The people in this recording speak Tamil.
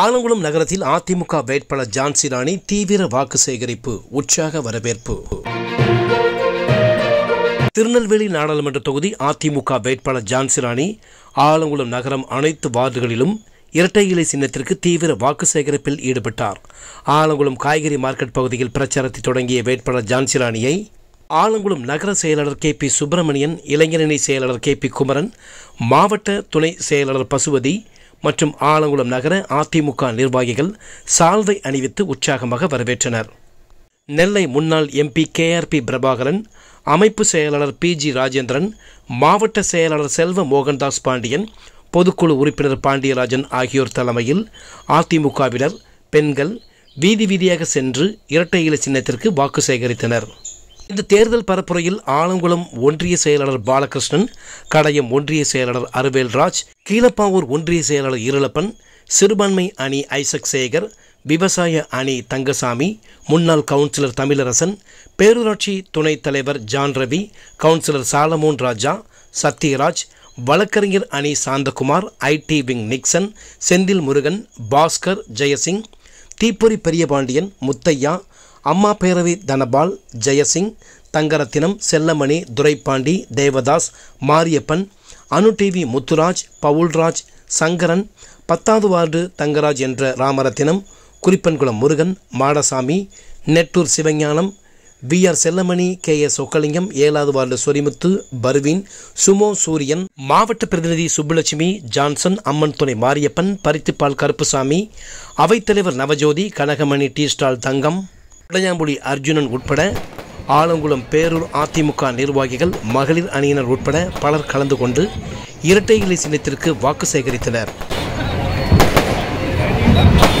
ஆலங்குளம் நகரத்தில் அதிமுக வேட்பாளர் ஜான்சி ராணி தீவிர வாக்கு சேகரிப்பு உற்சாக வரவேற்பு திருநெல்வேலி நாடாளுமன்ற தொகுதி அதிமுக வேட்பாளர் ஜான்சி ராணி ஆலங்குளம் நகரம் அனைத்து வார்டுகளிலும் இரட்டை இலை சின்னத்திற்கு தீவிர வாக்கு சேகரிப்பில் ஈடுபட்டார் ஆலங்குளம் காய்கறி மார்க்கெட் பகுதியில் பிரச்சாரத்தை தொடங்கிய வேட்பாளர் ஜான்சி ராணியை ஆலங்குளம் நகர செயலாளர் கே பி சுப்பிரமணியன் இளைஞரணி செயலாளர் கே பி குமரன் மாவட்ட துணை செயலாளர் பசுபதி மற்றும் ஆலங்குளம் நகர அதிமுக நிர்வாகிகள் சால்வை அணிவித்து உற்சாகமாக வரவேற்றனர் நெல்லை முன்னாள் MP K R P Prabhakaran அமைப்பு செயலாளர் பி ஜி ராஜேந்திரன் மாவட்ட செயலாளர் செல்வ மோகன்தாஸ் பாண்டியன் பொதுக்குழு உறுப்பினர் பாண்டியராஜன் ஆகியோர் தலைமையில் அதிமுகவினர் பெண்கள் வீதி வீதியாக சென்று இரட்டை இலை சின்னத்திற்கு வாக்கு சேகரித்தனர் இந்த தேர்தல் பரப்புரையில் ஆலங்குளம் ஒன்றிய செயலாளர் பாலகிருஷ்ணன் கடையம் ஒன்றிய செயலாளர் ராஜ் கீழப்பாவூர் ஒன்றிய செயலாளர் இருளப்பன் சிறுபான்மை அணி ஐசக் சேகர் விவசாய அணி தங்கசாமி முன்னாள் கவுன்சிலர் தமிழரசன் பேரூராட்சி துணைத் தலைவர் John Ravi councillor Solomon Raja Sathyaraj வழக்கறிஞர் அணி Santhakumar IT wing Nixon Senthil Murugan Bhaskar Jeyasingh Theeppori Periyapandiyan Muthaiah Amma Peravai Dhanapal Jeyasingh Thangarathinam Chellamani Duraipandi Devadas Mariappan Anu TV Muthuraj Paulraj Sankaran பத்தாவது வார்டு தங்கராஜ் என்ற Ramarathinam Kurippankulam Murugan Madasamy Nettur Sivagnanam V R Chellamani K S Okkalingam ஏழாவது வார்டு சொரிமுத்து பர்வீன் சுமோ சூரியன் மாவட்ட பிரதிநிதி சுப்புலட்சுமி ஜான்சன் அம்மன் துணை மாரியப்பன் பருத்திப்பால் கருப்புசாமி அவைத்தலைவர் நவஜோதி கனகமணி டி ஸ்டால் தங்கம் இளையாம்புலி அர்ஜுனன் உட்பட ஆலங்குளம் பேரூர் அதிமுக நிர்வாகிகள் மகளிர் அணியினர் உட்பட பலர் கலந்து கொண்டு இரட்டை இலை சின்னத்திற்கு வாக்கு சேகரித்தனர்